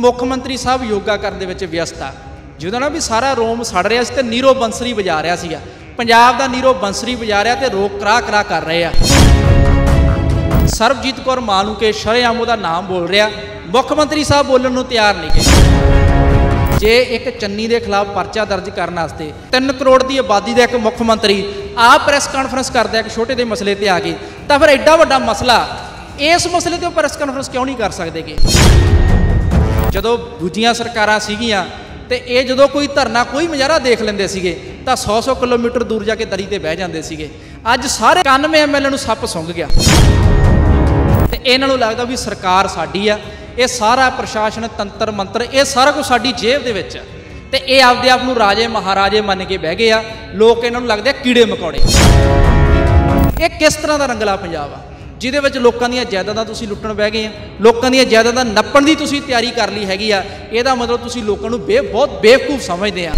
ਮੁੱਖ ਮੰਤਰੀ ਸਾਹਿਬ ਯੋਗਾ ਕਰਨ ਦੇ ਵਿੱਚ ਵਿਅਸਤ ਆ ਜਿਹਦਾ ਨਾ ਵੀ ਸਾਰਾ ਰੋਮ ਸੜ ਰਿਹਾ ਸੀ ਤੇ ਨੀਰੋ ਬੰਸਰੀ ਵਜਾ ਰਿਹਾ ਸੀਗਾ ਪੰਜਾਬ ਦਾ ਨੀਰੋ ਬੰਸਰੀ ਵਜਾ ਰਿਹਾ ਤੇ ਰੋਕ ਕਰਾ ਕਰਾ ਕਰ ਰਹੇ ਆ ਸਰਬਜੀਤ ਕੌਰ ਮਾਲੂਕੇ ਕੇ ਸ਼ਰਿਆਮ ਉਹਦਾ ਨਾਮ ਬੋਲ ਰਿਹਾ ਮੁੱਖ ਮੰਤਰੀ ਸਾਹਿਬ ਬੋਲਣ ਨੂੰ ਤਿਆਰ ਨਹੀਂ ਜੇ ਇੱਕ ਚੰਨੀ ਦੇ ਖਿਲਾਫ ਪਰਚਾ ਦਰਜ ਕਰਨ ਵਾਸਤੇ 3 ਕਰੋੜ ਦੀ ਆਬਾਦੀ ਦਾ ਇੱਕ ਮੁੱਖ ਮੰਤਰੀ ਆਪ ਪ੍ਰੈਸ ਕਾਨਫਰੰਸ ਕਰਦਾ ਇੱਕ ਛੋਟੇ ਦੇ ਮਸਲੇ ਤੇ ਆ ਕੇ ਤਾਂ ਫਿਰ ਐਡਾ ਵੱਡਾ ਮਸਲਾ ਇਸ ਮਸਲੇ ਤੇ ਪ੍ਰੈਸ ਕਾਨਫਰੰਸ ਕਿਉਂ ਨਹੀਂ ਕਰ ਸਕਦੇਗੇ ਜਦੋਂ ਦੂਜੀਆਂ ਸਰਕਾਰਾਂ ਸੀਗੀਆਂ ਤੇ ਇਹ ਜਦੋਂ ਕੋਈ ਧਰਨਾ ਕੋਈ ਮਜਾਰਾ ਦੇਖ ਲੈਂਦੇ ਸੀਗੇ ਤਾਂ 100-100 ਕਿਲੋਮੀਟਰ ਦੂਰ ਜਾ ਕੇ ਦਰੀ ਤੇ ਬਹਿ ਜਾਂਦੇ ਸੀਗੇ ਅੱਜ ਸਾਰੇ 91 ਐਮਐਲਏ ਨੂੰ ਸੱਪ ਸੁੰਗ ਗਿਆ ਤੇ ਇਹਨਾਂ ਨੂੰ ਲੱਗਦਾ ਵੀ ਸਰਕਾਰ ਸਾਡੀ ਆ ਇਹ ਸਾਰਾ ਪ੍ਰਸ਼ਾਸਨ ਤੰਤਰ ਮੰਤਰ ਇਹ ਸਾਰਾ ਕੁਝ ਸਾਡੀ ਜੇਬ ਦੇ ਵਿੱਚ ਆ ਤੇ ਇਹ ਆਪਦੇ ਆਪ ਨੂੰ ਰਾਜੇ ਮਹਾਰਾਜੇ ਮੰਨ ਕੇ ਬਹਿ ਗਏ ਆ ਲੋਕ ਇਹਨਾਂ ਨੂੰ ਲੱਗਦੇ ਕੀੜੇ ਮਕੌੜੇ ਇਹ ਕਿਸ ਤਰ੍ਹਾਂ ਦਾ ਰੰਗਲਾ ਪੰਜਾਬ ਆ ਜਿਹਦੇ ਵਿੱਚ ਲੋਕਾਂ ਦੀਆਂ ਜਾਇਦਾਦਾਂ ਤੁਸੀਂ ਲੁੱਟਣ ਬਹਿ ਗਏ ਆ ਲੋਕਾਂ ਦੀਆਂ ਜਾਇਦਾਦਾਂ ਨੱਪਣ ਦੀ ਤੁਸੀਂ ਤਿਆਰੀ ਕਰ ਲਈ ਹੈਗੀ ਆ ਇਹਦਾ ਮਤਲਬ ਤੁਸੀਂ ਲੋਕਾਂ ਨੂੰ ਬੇ ਬਹੁਤ ਬੇਵਕੂਫ ਸਮਝਦੇ ਆ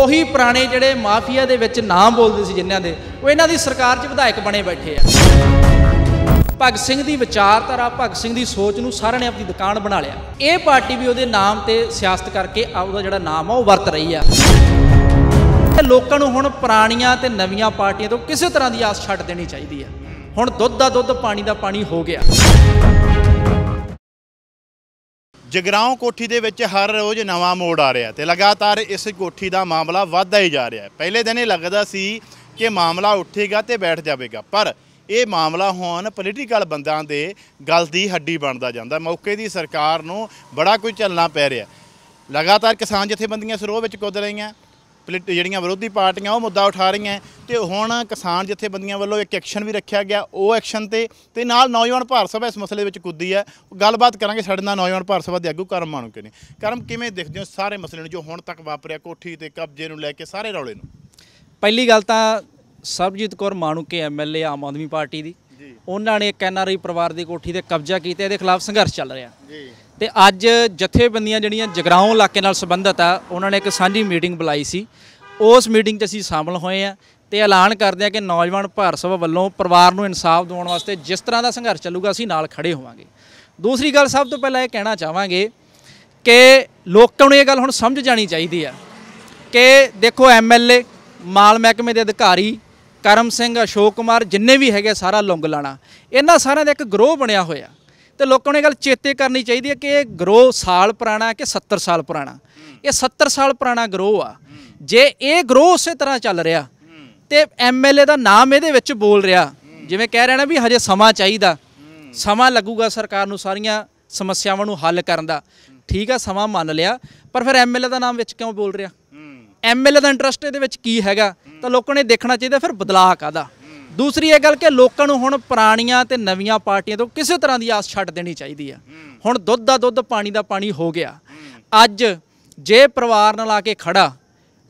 ਉਹੀ ਪੁਰਾਣੇ ਜਿਹੜੇ ਮਾਫੀਆ ਦੇ ਵਿੱਚ ਨਾਮ ਬੋਲਦੇ ਸੀ ਜਿੰਨਾਂ ਦੇ ਉਹ ਇਹਨਾਂ ਦੀ ਸਰਕਾਰ 'ਚ ਵਿਧਾਇਕ ਬਣੇ ਬੈਠੇ ਆ ਭਗਤ ਸਿੰਘ ਦੀ ਵਿਚਾਰਧਾਰਾ ਭਗਤ ਸਿੰਘ ਦੀ ਸੋਚ ਨੂੰ ਸਾਰਿਆਂ ਨੇ ਆਪਣੀ ਦੁਕਾਨ ਬਣਾ ਲਿਆ ਇਹ ਪਾਰਟੀ ਵੀ ਉਹਦੇ ਨਾਮ ਤੇ ਸਿਆਸਤ ਕਰਕੇ ਆਪਦਾ ਜਿਹੜਾ ਨਾਮ ਆ ਉਹ ਵਰਤ ਰਹੀ ਆ ਲੋਕਾਂ ਨੂੰ ਹੁਣ ਪੁਰਾਣੀਆਂ ਤੇ ਨਵੀਆਂ ਪਾਰਟੀਆਂ ਤੋਂ ਕਿਸੇ ਤਰ੍ਹਾਂ ਦੀ ਆਸ ਛੱਡ ਦੇਣੀ ਚਾਹੀਦੀ ਆ ਹੁਣ ਦੁੱਧ ਦਾ ਦੁੱਧ ਪਾਣੀ ਦਾ ਪਾਣੀ ਹੋ ਗਿਆ ਜਗਰਾਉਂ ਕੋਠੀ ਦੇ ਵਿੱਚ ਹਰ ਰੋਜ਼ ਨਵਾਂ ਮੋੜ ਆ ਰਿਹਾ ਤੇ ਲਗਾਤਾਰ ਇਸ ਕੋਠੀ ਦਾ ਮਾਮਲਾ ਵੱਧਦਾ ਹੀ ਜਾ ਰਿਹਾ ਪਹਿਲੇ ਦਿਨ ਇਹ ਲੱਗਦਾ ਸੀ ਕਿ ਮਾਮਲਾ ਉੱਠੇਗਾ ਤੇ ਬੈਠ ਜਾਵੇਗਾ ਪਰ ਇਹ ਮਾਮਲਾ ਹੋਣ ਪੋਲੀਟੀਕਲ ਬੰਦਾਂ ਦੇ ਗੱਲ ਦੀ ਹੱਡੀ ਬਣਦਾ ਜਾਂਦਾ ਮੌਕੇ ਦੀ ਸਰਕਾਰ ਨੂੰ ਬੜਾ ਕੁਝ ਚੱਲਣਾ ਪੈ ਰਿਹਾ ਲਗਾਤਾਰ ਕਿਸਾਨ ਜਥੇਬੰਦੀਆਂ ਸਰੋਹ ਵਿੱਚ ਕੁੱਦ ਰਹੀਆਂ ਪਲਿਟ- ਜਿਹੜੀਆਂ ਵਿਰੋਧੀ ਪਾਰਟੀਆਂ ਉਹ ਮੁੱਦਾ ਉਠਾ ਰਹੀਆਂ ਤੇ ਹੁਣ ਕਿਸਾਨ ਜਥੇਬੰਦੀਆਂ ਵੱਲੋਂ ਇੱਕ ਐਕਸ਼ਨ ਵੀ ਰੱਖਿਆ ਗਿਆ ਉਹ ਐਕਸ਼ਨ ਤੇ ਤੇ ਨਾਲ ਨੌਜਵਾਨ ਭਾਰਤ ਸਭਾ ਇਸ ਮਸਲੇ ਵਿੱਚ ਕੁੱਦੀ ਹੈ ਗੱਲਬਾਤ ਕਰਾਂਗੇ ਸਾਡੇ ਨਾਲ ਨੌਜਵਾਨ ਭਾਰਤ ਸਭਾ ਦੇ ਆਗੂ ਕਰਮ ਮਾਨੁਕੇ ਨੇ ਕਰਮ ਕਿਵੇਂ ਦੇਖਦੇ ਹੋ ਸਾਰੇ ਮਸਲੇ ਨੂੰ ਜੋ ਹੁਣ ਤੱਕ ਵਾਪਰਿਆ ਕੋਠੀ ਤੇ ਕਬਜ਼ੇ ਨੂੰ ਲੈ ਕੇ ਸਾਰੇ ਰੌਲੇ ਨੂੰ ਪਹਿਲੀ ਗੱਲ ਤਾਂ ਸਰਬਜੀਤ ਕੌਰ ਮਾਨੁਕੇ ਐਮਐਲਏ ਆਮ ਆਦਮੀ ਪਾਰਟੀ ਦੀ ਜੀ। ਉਹਨਾਂ ਨੇ ਇੱਕ ਐਨਆਰਆਈ ਪਰਿਵਾਰ ਦੀ ਕੋਠੀ ਤੇ ਕਬਜ਼ਾ ਕੀਤਾ ਇਹਦੇ ਖਿਲਾਫ ਸੰਘਰਸ਼ ਚੱਲ ਰਿਹਾ ਜੀ ਤੇ ਅੱਜ ਜਥੇਬੰਦੀਆਂ ਜਿਹੜੀਆਂ ਜਗਰਾਉਂ ਇਲਾਕੇ ਨਾਲ ਸੰਬੰਧਤ ਆ ਉਹਨਾਂ ਨੇ ਇੱਕ ਸਾਂਝੀ ਮੀਟਿੰਗ ਬੁਲਾਈ ਸੀ ਉਸ ਮੀਟਿੰਗ 'ਚ ਅਸੀਂ ਸ਼ਾਮਲ ਹੋਏ ਆ ਤੇ ਐਲਾਨ ਕਰਦੇ ਆ ਕਿ ਨੌਜਵਾਨ ਭਾਰਤ ਸਭਾ ਵੱਲੋਂ ਪਰਿਵਾਰ ਨੂੰ ਇਨਸਾਫ ਦਿਵਾਉਣ ਵਾਸਤੇ ਜਿਸ ਤਰ੍ਹਾਂ ਦਾ ਸੰਘਰਸ਼ ਚੱਲੂਗਾ ਅਸੀਂ ਨਾਲ ਖੜੇ ਹੋਵਾਂਗੇ ਦੂਸਰੀ ਗੱਲ ਸਭ ਤੋਂ ਪਹਿਲਾਂ ਇਹ ਕਹਿਣਾ ਚਾਹਾਂਗੇ ਕਿ ਲੋਕਾਂ ਨੂੰ ਇਹ ਗੱਲ ਹੁਣ ਸਮਝ ਜਾਣੀ ਚਾਹੀਦੀ ਆ ਕਿ ਦੇਖੋ ਐਮਐਲਏ ਮਾਲ ਮਹਿਕਮੇ ਦੇ ਅਧਿਕਾਰੀ ਕਰਮ ਸਿੰਘ ਅਸ਼ੋਕ ਕੁਮਾਰ ਜਿੰਨੇ ਵੀ ਹੈਗੇ ਸਾਰਾ ਲੁੰਗ ਲਾਣਾ ਇਹਨਾਂ ਸਾਰਿਆਂ ਦਾ ਇੱਕ ਗਰੋਹ ਬਣਿਆ ਹੋਇਆ ਤੇ ਲੋਕਾਂ ਨੂੰ ਇਹ ਗੱਲ ਚੇਤੇ ਕਰਨੀ ਚਾਹੀਦੀ ਹੈ ਕਿ ਇਹ ਗਰੋ ਸਾਲ ਪੁਰਾਣਾ ਹੈ ਕਿ 70 ਸਾਲ ਪੁਰਾਣਾ ਇਹ 70 ਸਾਲ ਪੁਰਾਣਾ ਗਰੋ ਆ ਜੇ ਇਹ ਗਰੋ ਉਸੇ ਤਰ੍ਹਾਂ ਚੱਲ ਰਿਹਾ ਤੇ ਐਮਐਲਏ ਦਾ ਨਾਮ ਇਹਦੇ ਵਿੱਚ ਬੋਲ ਰਿਹਾ ਜਿਵੇਂ ਕਹਿ ਰਹੇ ਨੇ ਵੀ ਹਜੇ ਸਮਾਂ ਚਾਹੀਦਾ ਸਮਾਂ ਲੱਗੂਗਾ ਸਰਕਾਰ ਨੂੰ ਸਾਰੀਆਂ ਸਮੱਸਿਆਵਾਂ ਨੂੰ ਹੱਲ ਕਰਨ ਦਾ ਠੀਕ ਆ ਸਮਾਂ ਮੰਨ ਲਿਆ ਪਰ ਫਿਰ ਐਮਐਲਏ ਦਾ ਨਾਮ ਵਿੱਚ ਕਿਉਂ ਬੋਲ ਰਿਹਾ ਐਮਐਲਏ ਦਾ ਇੰਟਰਸਟ ਇਹਦੇ ਵਿੱਚ ਕੀ ਹੈਗਾ ਤਾਂ ਲੋਕਾਂ ਨੇ ਦੇਖਣਾ ਚਾਹੀਦਾ ਫਿਰ ਬਦਲਾਅ ਕਾਦਾ ਦੂਸਰੀ ਇਹ ਗੱਲ ਕਿ ਲੋਕਾਂ ਨੂੰ ਹੁਣ ਪੁਰਾਣੀਆਂ ਤੇ ਨਵੀਆਂ ਪਾਰਟੀਆਂ ਤੋਂ ਕਿਸੇ ਤਰ੍ਹਾਂ ਦੀ ਆਸ ਛੱਡ ਦੇਣੀ ਚਾਹੀਦੀ ਆ ਹੁਣ ਦੁੱਧ ਦਾ ਦੁੱਧ ਪਾਣੀ ਦਾ ਪਾਣੀ ਹੋ ਗਿਆ ਅੱਜ ਜੇ ਪਰਿਵਾਰ ਨਾਲ ਆ ਕੇ ਖੜਾ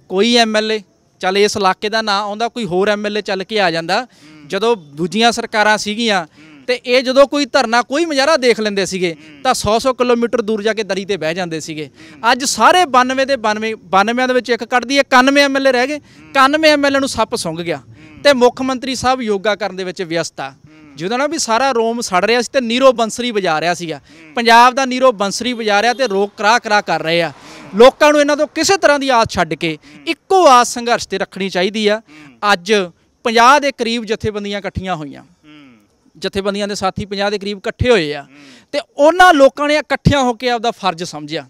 ਕੋਈ ਐਮਐਲਏ ਚੱਲ ਇਸ ਇਲਾਕੇ ਦਾ ਨਾਂ ਆਉਂਦਾ ਕੋਈ ਹੋਰ ਐਮਐਲਏ ਚੱਲ ਕੇ ਆ ਜਾਂਦਾ ਜਦੋਂ ਦੂਜੀਆਂ ਸਰਕਾਰਾਂ ਸੀਗੀਆਂ ਤੇ ਇਹ ਜਦੋਂ ਕੋਈ ਧਰਨਾ ਕੋਈ ਮਜਾਰਾ ਦੇਖ ਲੈਂਦੇ ਸੀਗੇ ਤਾਂ 100-100 ਕਿਲੋਮੀਟਰ ਦੂਰ ਜਾ ਕੇ ਦਰੀ ਤੇ ਬਹਿ ਜਾਂਦੇ ਸੀਗੇ ਅੱਜ ਸਾਰੇ 92 ਦੇ 92 92 ਦੇ ਵਿੱਚ ਇੱਕ ਕੱਢਦੀ ਹੈ 91 ਐਮਐਲਏ ਰਹਿ ਗਏ 91 ਐਮਐਲਏ ਨੂੰ ਸੱਪ ਸੁੰਘ ਗਿਆ ਤੇ ਮੁੱਖ ਮੰਤਰੀ ਸਾਹਿਬ ਯੋਗਾ ਕਰਨ ਦੇ ਵਿੱਚ ਵਿਅਸਤ ਆ ਜਿਹਦਾ ਨਾ ਵੀ ਸਾਰਾ ਰੋਮ ਸੜ ਰਿਹਾ ਸੀ ਤੇ ਨੀਰੋ ਬੰਸਰੀ ਵਜਾ ਰਿਹਾ ਸੀਗਾ ਪੰਜਾਬ ਦਾ ਨੀਰੋ ਬੰਸਰੀ ਵਜਾ ਰਿਹਾ ਤੇ ਰੋਕ ਕਰਾ ਕਰਾ ਕਰ ਰਹੇ ਆ ਲੋਕਾਂ ਨੂੰ ਇਹਨਾਂ ਤੋਂ ਕਿਸੇ ਤਰ੍ਹਾਂ ਦੀ ਆਸ ਛੱਡ ਕੇ ਇੱਕੋ ਆਸ ਸੰਘਰਸ਼ ਤੇ ਰੱਖਣੀ ਚਾਹੀਦੀ ਆ ਅੱਜ 50 ਦੇ ਕਰੀਬ ਜਥੇਬੰਦੀਆਂ ਇਕੱਠੀਆਂ ਹੋਈਆਂ ਜਥੇਬੰਦੀਆਂ ਦੇ ਸਾਥੀ 50 ਦੇ ਕਰੀਬ ਇਕੱਠੇ ਹੋਏ ਆ ਤੇ ਉਹਨਾਂ ਲੋਕਾਂ ਨੇ ਇਕੱਠਿਆਂ ਹੋ ਕੇ ਆਪਦਾ ਫਰਜ਼ ਸਮਝਿਆ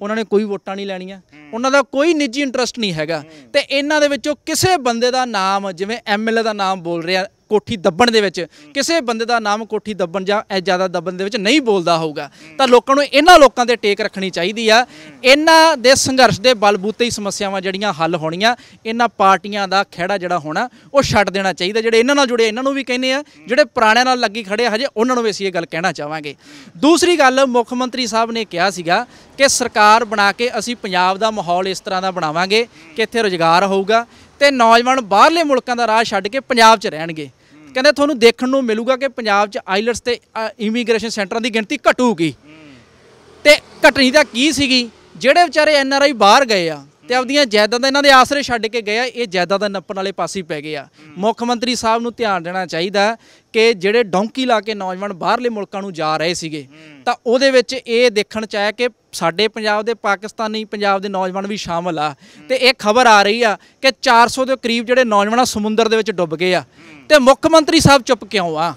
ਉਹਨਾਂ ਨੇ ਕੋਈ ਵੋਟਾਂ ਨਹੀਂ ਲੈਣੀਆਂ ਉਹਨਾਂ ਦਾ ਕੋਈ ਨਿੱਜੀ ਇੰਟਰਸਟ ਨਹੀਂ ਹੈਗਾ ਤੇ ਇਹਨਾਂ ਦੇ ਵਿੱਚੋਂ ਕਿਸੇ ਬੰਦੇ ਦਾ ਨਾਮ ਜਿਵੇਂ ਐਮਐਲਏ ਦਾ ਨਾਮ ਬੋਲ ਰਿਹਾ ਕੋਠੀ ਦੱਬਣ ਦੇ ਵਿੱਚ ਕਿਸੇ ਬੰਦੇ ਦਾ ਨਾਮ ਕੋਠੀ ਦੱਬਣ ਜਾਂ ਐ ਜ਼ਿਆਦਾ ਦੱਬਣ ਦੇ ਵਿੱਚ ਨਹੀਂ ਬੋਲਦਾ ਹੋਊਗਾ ਤਾਂ ਲੋਕਾਂ ਨੂੰ ਇਹਨਾਂ ਲੋਕਾਂ ਤੇ ਟੇਕ ਰੱਖਣੀ ਚਾਹੀਦੀ ਆ ਇਹਨਾਂ ਦੇ ਸੰਘਰਸ਼ ਦੇ ਬਲਬੂਤੇ ਹੀ ਸਮੱਸਿਆਵਾਂ ਜਿਹੜੀਆਂ ਹੱਲ ਹੋਣੀਆਂ ਇਹਨਾਂ ਪਾਰਟੀਆਂ ਦਾ ਖਿਹੜਾ ਜਿਹੜਾ ਹੋਣਾ ਉਹ ਛੱਡ ਦੇਣਾ ਚਾਹੀਦਾ ਜਿਹੜੇ ਇਹਨਾਂ ਨਾਲ ਜੁੜੇ ਇਹਨਾਂ ਨੂੰ ਵੀ ਕਹਿੰਦੇ ਆ ਜਿਹੜੇ ਪੁਰਾਣਿਆਂ ਨਾਲ ਲੱਗੀ ਖੜੇ ਹਜੇ ਉਹਨਾਂ ਨੂੰ ਵੀ ਅਸੀਂ ਇਹ ਗੱਲ ਕਹਿਣਾ ਚਾਹਾਂਗੇ ਦੂਸਰੀ ਗੱਲ ਮੁੱਖ ਮੰਤਰੀ ਸਾਹਿਬ ਨੇ ਕਿਹਾ ਸੀਗਾ ਕਿ ਸਰਕਾਰ ਬਣਾ ਕੇ ਅਸੀਂ ਪੰਜਾਬ ਦਾ ਮਾਹੌਲ ਇਸ ਤਰ੍ਹਾਂ ਦਾ ਬਣਾਵਾਂਗੇ ਕਿ ਇੱਥੇ ਰੋਜ਼ਗਾਰ ਹੋਊਗਾ ਤੇ ਨੌਜਵਾਨ ਬਾਹਰਲੇ ਮੁਲਕਾਂ ਦਾ ਰਾਹ ਛੱਡ ਕੇ ਪੰਜਾਬ 'ਚ ਰਹਿਣਗੇ ਕਹਿੰਦੇ ਤੁਹਾਨੂੰ ਦੇਖਣ ਨੂੰ ਮਿਲੂਗਾ ਕਿ ਪੰਜਾਬ 'ਚ ਆਈਲਟਸ ਤੇ ਇਮੀਗ੍ਰੇਸ਼ਨ ਸੈਂਟਰਾਂ ਦੀ ਗਿਣਤੀ ਘਟੂਗੀ ਤੇ ਘਟਣੀ ਤਾਂ ਕੀ ਸੀਗੀ ਜਿਹੜੇ ਵਿਚਾਰੇ ਐਨ ਆਰ ਆਈ ਬਾਹਰ ਗਏ ਆ ਤੇ ਆਪਦੀਆਂ ਜਾਇਦਾਦਾਂ ਇਹਨਾਂ ਦੇ ਆਸਰੇ ਛੱਡ ਕੇ ਗਏ ਆ ਇਹ ਜਾਇਦਾਦਾਂ ਨੱਪਣ ਵਾਲੇ ਪਾਸੇ ਪੈ ਗਏ ਆ ਮੁੱਖ ਮੰਤਰੀ ਸਾਹਿਬ ਨੂੰ ਧਿਆਨ ਦੇਣਾ ਚਾਹੀਦਾ ਕਿ ਜਿਹੜੇ ਡੌਂਕੀ ਲਾ ਕੇ ਨੌਜਵਾਨ ਬਾਹਰਲੇ ਮੁਲਕਾਂ ਨੂੰ ਜਾ ਰਹੇ ਸੀਗੇ ਤਾਂ ਉਹਦੇ ਵਿੱਚ ਇਹ ਦੇਖਣ ਚ ਆਇਆ ਕਿ ਸਾਡੇ ਪੰਜਾਬ ਦੇ ਪਾਕਿਸਤਾਨੀ ਪੰਜਾਬ ਦੇ ਨੌਜਵਾਨ ਵੀ ਸ਼ਾਮਲ ਆ ਤੇ ਇਹ ਖਬਰ ਆ ਰਹੀ ਆ ਕਿ 400 ਦੇ ਕਰੀਬ ਜਿਹੜੇ ਨੌਜਵਾਨ ਸਮੁੰਦਰ ਦੇ ਵਿੱਚ ਡੁੱਬ ਗਏ ਆ ਤੇ ਮੁੱਖ ਮੰਤਰੀ ਸਾਹਿਬ ਚੁੱਪ ਕਿਉਂ ਆ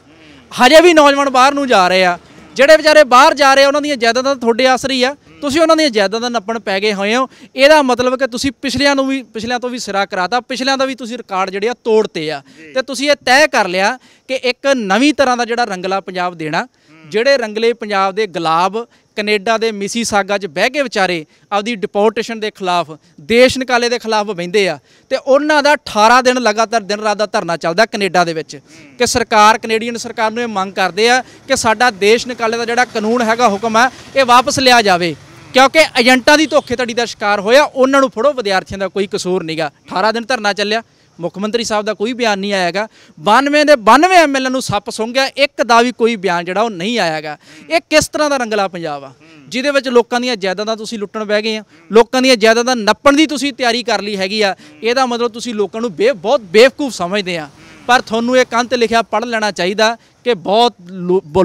ਹਜੇ ਵੀ ਨੌਜਵਾਨ ਬਾਹਰ ਨੂੰ ਜਾ ਰਹੇ ਆ ਜਿਹੜੇ ਵਿਚਾਰੇ ਬਾਹਰ ਜਾ ਰਹੇ ਉਹਨਾਂ ਦੀਆਂ ਜਾਇਦਾਦਾਂ ਤੁਹਾਡੇ ਆਸਰੀ ਆ ਤੁਸੀਂ ਉਹਨਾਂ ਦੀਆਂ ਜਾਇਦਾਦਾਂ ਨੱਪਣ ਪੈ ਗਏ ਹੋਏ ਹੋ ਇਹਦਾ ਮਤਲਬ ਕਿ ਤੁਸੀਂ ਪਿਛਲਿਆਂ ਨੂੰ ਵੀ ਪਿਛਲਿਆਂ ਤੋਂ ਵੀ ਸਿਰਾ ਕਰਾਤਾ ਪਿਛਲਿਆਂ ਦਾ ਵੀ ਤੁਸੀਂ ਰਿਕਾਰਡ ਜਿਹੜੇ ਆ ਤੋੜਤੇ ਆ ਤੇ ਤੁਸੀਂ ਇਹ ਤੈਅ ਕਰ ਲਿਆ ਕਿ ਇੱਕ ਨਵੀਂ ਤਰ੍ਹਾਂ ਦਾ ਜਿਹੜਾ ਰੰਗਲਾ ਪੰਜਾਬ ਦੇਣਾ ਜਿਹੜੇ ਰੰਗਲੇ ਪੰਜਾਬ ਦੇ ਗੁਲਾਬ ਕੈਨੇਡਾ ਦੇ ਮਿਸੀ ਸਾਗਾ 'ਚ ਬਹਿ ਕੇ ਵਿਚਾਰੇ ਆਪਦੀ ਡਿਪੋਰਟੇਸ਼ਨ ਦੇ ਖਿਲਾਫ ਦੇਸ਼ ਨਿਕਾਲੇ ਦੇ ਖਿਲਾਫ ਬੈਂਦੇ ਆ ਤੇ ਉਹਨਾਂ ਦਾ 18 ਦਿਨ ਲਗਾਤਾਰ ਦਿਨ ਰਾਤ ਦਾ ਧਰਨਾ ਚੱਲਦਾ ਕੈਨੇਡਾ ਦੇ ਵਿੱਚ ਕਿ ਸਰਕਾਰ ਕੈਨੇਡੀਅਨ ਸਰਕਾਰ ਨੂੰ ਇਹ ਮੰਗ ਕਰਦੇ ਆ ਕਿ ਸਾਡਾ ਦੇਸ਼ ਨਿਕਾਲੇ ਦਾ ਜਿਹੜਾ ਕਾਨੂੰਨ ਹੈਗਾ ਹੁਕਮ ਆ ਇਹ ਵਾਪਸ ਲਿਆ ਜਾਵੇ ਕਿਉਂਕਿ ਏਜੰਟਾਂ ਦੀ ਧੋਖੇ ਤੜੀ ਦਾ ਸ਼ਿਕਾਰ ਹੋਇਆ ਉਹਨਾਂ ਨੂੰ ਫੜੋ ਵਿਦਿਆਰਥੀਆਂ ਦਾ ਕੋਈ ਕਸੂਰ ਨਹੀਂਗਾ 18 ਦਿਨ ਧਰਨਾ ਚੱਲਿਆ ਮੁੱਖ ਮੰਤਰੀ ਸਾਹਿਬ ਦਾ ਕੋਈ ਬਿਆਨ ਨਹੀਂ ਆਇਆਗਾ 92 ਦੇ 92 ਐਮਐਲ ਨੂੰ ਸੱਪ ਸੁੰਘਿਆ ਇੱਕ ਦਾ ਵੀ ਕੋਈ ਬਿਆਨ ਜਿਹੜਾ ਉਹ ਨਹੀਂ ਆਇਆਗਾ ਇਹ ਕਿਸ ਤਰ੍ਹਾਂ ਦਾ ਰੰਗਲਾ ਪੰਜਾਬ ਆ ਜਿਹਦੇ ਵਿੱਚ ਲੋਕਾਂ ਦੀਆਂ ਜਾਇਦਾਦਾਂ ਤੁਸੀਂ ਲੁੱਟਣ ਬਹਿ ਗਏ ਆ ਲੋਕਾਂ ਦੀਆਂ ਜਾਇਦਾਦਾਂ ਨੱਪਣ ਦੀ ਤੁਸੀਂ ਤਿਆਰੀ ਕਰ ਲਈ ਹੈਗੀ ਆ ਇਹਦਾ ਮਤਲਬ ਤੁਸੀਂ ਲੋਕਾਂ ਨੂੰ ਬੇ ਬਹੁਤ ਬੇਵਕੂਫ ਸਮਝਦੇ ਆ ਪਰ ਤੁਹਾਨੂੰ ਇਹ ਕੰਤ ਲਿਖਿਆ ਪੜ੍ਹ ਲੈਣਾ ਚਾਹੀਦਾ ਕਿ ਬਹੁਤ